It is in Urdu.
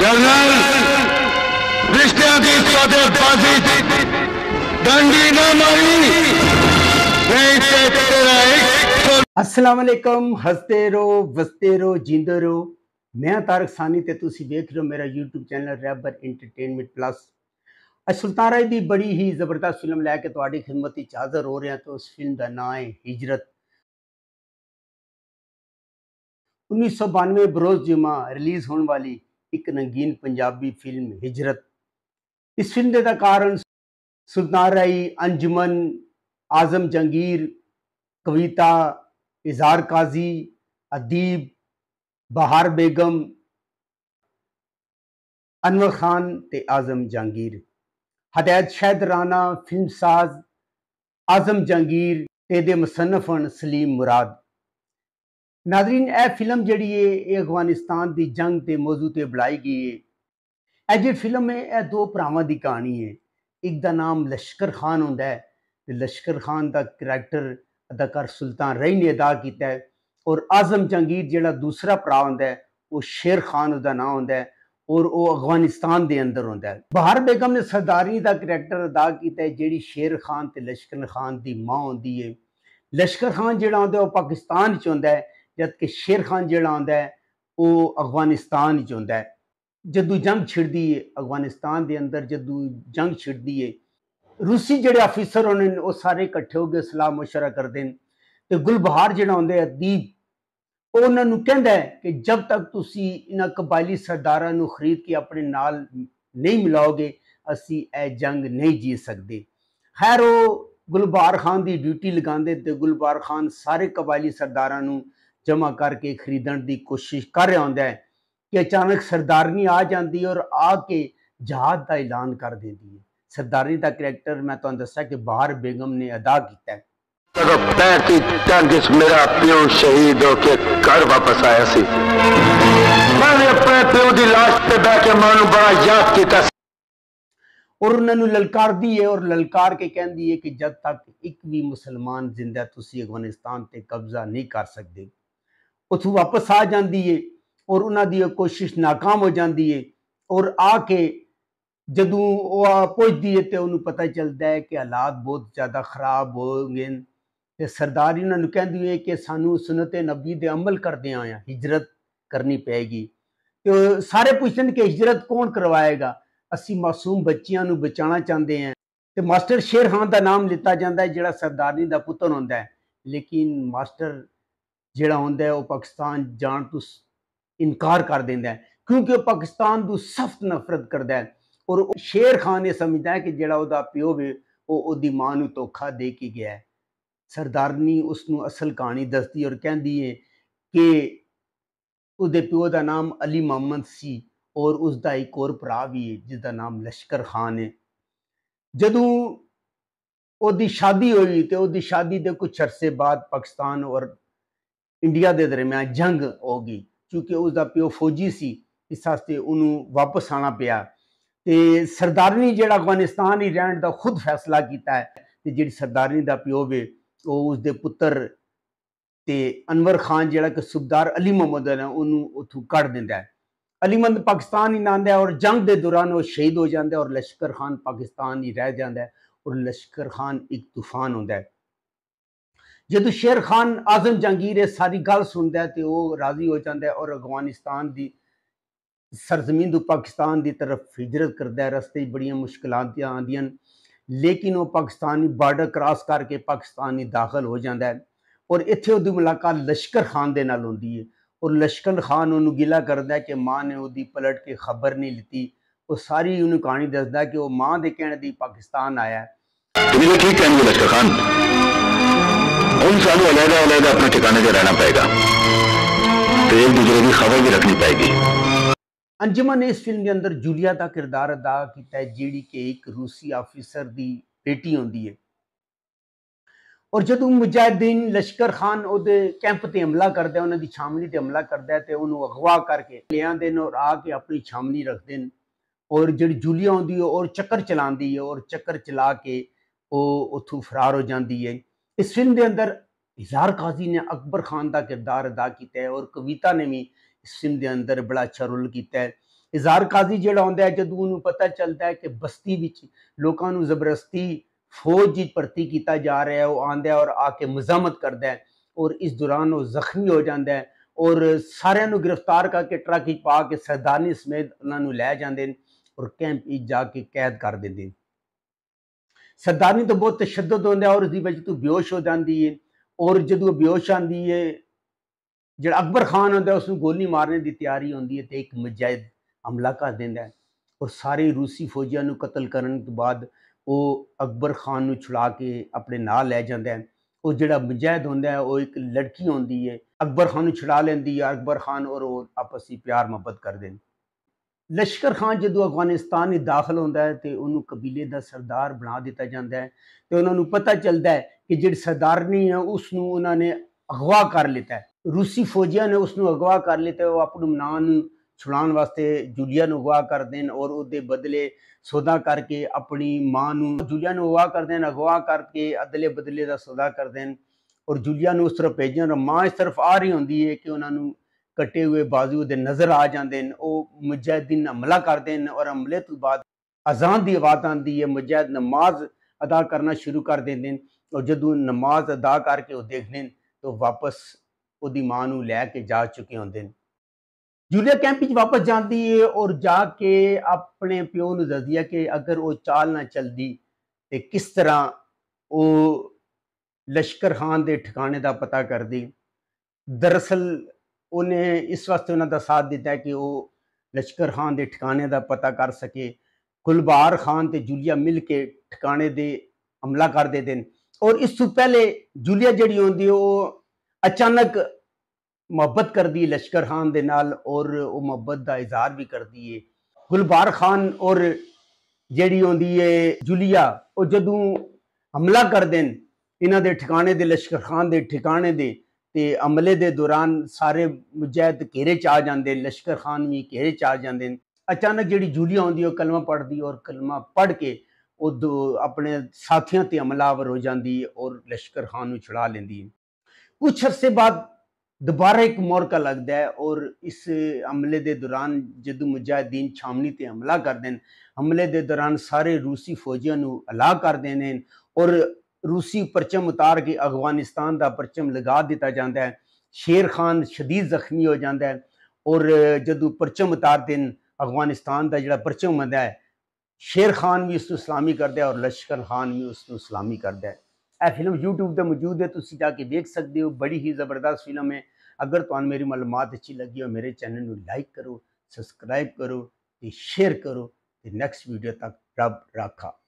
جنرل رشتہ کی صدر بازی دنگی نہ ماری اسلام علیکم ہستے رو وستے رو جیندے رو میں تارک ثانی تے تو اسی دیکھ رہے ہو میرا یوٹیوب چینل ریبر انٹرٹینمنٹ پلس اچھ سلطان رائے دی بڑی ہی زبردست فلم لے کے تو آڑی خدمتی چازر ہو رہے ہیں تو اس فلم دا دنائیں ہجرت انیس سو بانوے بروز جمعہ ریلیز ہون والی نگیجرت کا سلطان آزم جہانگیر قاضی ادیب بہار بیگم انور خان آزم جہانگیر ہدایت شہد رانا فلم ساز آزم جہانگیر مصنف سلیم مراد ناظرین اے فلم جڑی جی افغانستان دی جنگ تے موضوع تے بلائی گئی ہے اے یہ فلم میں اے دو پراما دی کہانی ہے ایک دا نام لشکر خان ہوتا ہے تے لشکر خان دا کریکٹر اداکار سلطان رہی نے ادا کیتا ہے اور جنگیر جڑا دوسرا پرا ہوتا ہے وہ شیر خان اس کا نام آتا ہے اور وہ افغانستان ہے بہار بیگم نے سرداری دا کریکٹر ادا کیتا ہے جڑی شیر خان تے لشکر خان دی ماں ہوندی ہے لشکر خان جڑا ہے وہ پاکستان چند ہے جبکہ شیر خان جڑا آندا ہے وہ افغانستان چند ہے جدو جنگ دی ہے افغانستان دے اندر جدو جنگ دی ہے روسی جڑے آفیسر ہونے وہ سارے کٹھے ہو کے سلام مشورہ کرتے ہیں تو بہار جڑا ہے آدھی انہوں نے ہے کہ جب تک تسی انہاں قبائلی نو خرید کے اپنے نال نہیں ملاؤ گے اسی اے جنگ نہیں جی سکتے خیر وہ گلبار خان دی ڈیوٹی لگاندے تے تو گلبار خان سارے قبائلی نو جمع کر کے خریدن دی کوشش کر رہے ہوندے ہیں کہ اچانک سردارنی آ جاندی اور آ کے جہاد دا اعلان کر دے دی ہے سردارنی دا کریکٹر میں تو اندرسہ کہ باہر بیگم نے ادا کیتا ہے تگہ پیتی تنگ اس میرا پیو شہید ہو کے گھر واپس آیا سی میں نے اپنے پیو دی لاش پہ بے کے مانو بڑا یاد کیتا سی اور انہوں نے للکار دی ہے اور للکار کے کہن دی ہے کہ جب تک ایک بھی مسلمان زندہ تسی افغانستان تے قبضہ نہیں کر سکتے اتھو واپس آ جاتی ہے اور انہوں کی کوشش ناکام ہو جاتی ہے اور آ کے جدو پوچھ دیئے پی تو پتا چلتا ہے کہ حالات بہت زیادہ خراب ہو گئے سرداری انہوں نے دیئے کہ سانو سنت نبی دے عمل کر دیا آیا ہاں، ہجرت کرنی پہے گی تو سارے پوچھتے ہیں کہ ہجرت کون کروائے گا اسی معصوم بچیاں انہوں بچانا چاندے ہیں تو ماسٹر شیر ہاں دا نام لیتا جاندہ ہے جڑا سرداری دا پتر ہوندہ ہے لیکن ماسٹر جڑا ہے وہ پاکستان جان تو انکار کر دیا ہے کیونکہ وہ پاکستان دو سخت نفرت کرتا ہے اور دا پیو بھی او دی ہے وہاں دے کے گیا ہے سردارنی اس نو اصل کہانی دستی اور کہ او دے پیو دا نام علی محمد سی اور اس دا ایک ہوا بھی ہے جس دا نام لشکر خان ہے او دی شادی ہوئی او دی شادی دے کچھ عرصے بعد پاکستان اور انڈیا دے درمیان جنگ ہو گئی کیونکہ اس کا پیو فوجی سی اس واسطے انہوں واپس آنا تے سردارنی جیڑا افغانستان ہی رہن دا خود فیصلہ کیتا ہے تے جیڑی سردارنی دا پیو بھی وہ دے پتر تے انور خان جیڑا کہ سبدار علی محمد انہوں اتھو کر دینا ہے علی محمد پاکستان ہی ناندہ ہے اور جنگ دے دوران وہ شہید ہو جاندہ ہے اور لشکر خان پاکستان ہی رہ جاندہ ہے اور لشکر خان ایک طوفان ہوندہ ہے جدو شیر خان آزم جانگیر ساری گل سنتا ہے تو وہ راضی ہو جاتا ہے اور افغانستان سرزمین دو پاکستان دی طرف ہجرت کرد ہے رستے بڑی مشکلات آدی لیکن وہ پاکستانی بارڈر کراس کر کے پاکستانی داخل ہو جاتا ہے اور اتھے وہ ملاقات لشکر خان اور لشکر خان انہوں گلا گیلا کردہ کہ ماں نے وہ پلٹ کے خبر نہیں لیتی اور ساری انہوں نے کہانی دستا کہ وہ ماں کے کہنے پاکستان آیا ہے لشکر خان ان سالوں علیحدہ علیحدہ اپنے ٹھکانے سے رہنا پائے گا تو ایک دوسرے کی خبر بھی رکھنی پائے گی انجمہ نے اس فلم کے اندر جولیا دا کردار ادا کیتا ہے جیڑی کے ایک روسی آفیسر دی بیٹی ہوندی ہے اور جدو مجاہدین لشکر خان او دے کیمپ تے عملہ کر دے انہیں دی چھامنی تے عملہ کر دے تے انہوں اغوا کر کے لیا دین اور آ کے اپنی چھامنی رکھ دین اور جڑی جولیا ہوندی ہے اور چکر چلان دی ہے اور چکر چلا کے او اتھو فرار ہو جان دی ہے اس فلم دے اندر ہزار قاضی نے اکبر خان دا کردار ادا کیتا ہے اور کویتا نے بھی اس فلم دے اندر بڑا اچھا رول کیتا ہے ہزار قاضی جڑا ہے جدوں انہوں پتہ چلتا ہے کہ بستی نو زبردستی فوج بھرتی کیتا جا رہا ہے وہ آندا ہے اور آ کے مزاحمت کردا ہے اور اس دوران وہ زخمی ہو جاندا ہے اور سارے نو گرفتار کر کے ٹرک ہی پا کے سردانی سمیت انہوں لے لے ہیں اور کیمپ جا کے قید کر دیں سرداری تو بہت تشدد آدمی اور اس کی وجہ تو بیوش ہو جاتی ہے اور جدو بیوش آتی ہے جا اکبر خان آتا ہے اس کو گولی مارنے کی تیاری آتی ہے تو ایک مجائد حملہ کر دینا اور سارے روسی فوجیوں قتل کرنے کے بعد وہ اکبر خان چھڑا کے اپنے نال لے جا جا مجہد ہوں وہ ایک لڑکی آتی ہے اکبر خان چھڑا لینی ہے اکبر خان اور وہ میں پیار محبت کر دیں لشکر خان جدو افغانستان ہی داخل ہوتا ہے تو انہوں قبیلے دا سردار بنا دیتا ہے دے انہوں پتہ پتا ہے کہ جڑ سردار نہیں ہے اس نے اغوا کر لیتا ہے روسی فوجیوں نے اس کو اغوا کر لیتا ہے وہ اپنے منان چھڑان واسطے جلییا اغوا کر دین اور او دے بدلے سودا کر کے اپنی ماں اغوا کر اغوا کر کے ادلے بدلے دا سودا کر دین اور جلییا اس طرف بھیج دین اور ماں اس طرف آ رہی ہوں کہ انہوں نے کٹے ہوئے دے نظر آ جدین ع او مجاہدین عملہ کر مجاہد نماز ادا کرنا شروع کر اور جدو نماز ادا کر کے دیکھنے تو واپس لے کے جا چکے دے جولیا کیمپ واپس ہے اور جا کے اپنے پیو نسدی ہے کہ اگر او چال نہ دی تے کس طرح او لشکر خان دے ٹھکانے دا پتا کر دی دراصل انہیں اس وقت انہوں کا ساتھ دتا ہے کہ وہ لشکر خان دے ٹھکانے دا پتا کر سکے کلبار خان کے جولیا مل کے ٹھکانے دے عملہ کر دے دیں اور اس کو پہلے جولیا جڑی وہ اچانک محبت کر دی لشکر خان دے نال اور وہ محبت دا اظہار بھی کر ہے گلبار خان اور جہی آ جولیا وہ جدو حملہ کر دے ٹھکانے دے لشکر خان دے ٹھکانے دے ع حملے دوران سارے مجاہد گھیرے چشکر خان بھی گھیرے چانک جہی جولی آدمی اور کلمہ پڑھتی اور کلما پڑھ کے اور اپنے ساتھی عملہور ہو جاتی ہے اور لشکر خان نو چڑھا لینی کچھ عرصے بعد دوبارہ ایک مورکا لگتا ہے اور اس عملے کے دوران جد مجاہدین چھاونی پہ حملہ کر دملے کے دوران سارے روسی فوجیوں الا کر دیں اور روسی پرچم اتار کے افغانستان دا پرچم لگا دیتا جاندہ ہے شیر خان شدید زخمی ہو جاندہ ہے اور جدو پرچم اتار ہیں افغانستان دا جڑا پرچم آدھا ہے شیر خان بھی اس کو سلامی کرتا ہے اور لشکر خان بھی اس کو سلامی کرد ہے اے فلم یوٹیوب دے موجود ہے تو اسی جا کے دیکھ سکتے ہو بڑی ہی زبردست فلم ہے اگر تم میری معلومات اچھی لگی ہو میرے چینل لائک کرو سبسکرائب کرو شیئر کرو نیکسٹ ویڈیو تک رب رکھا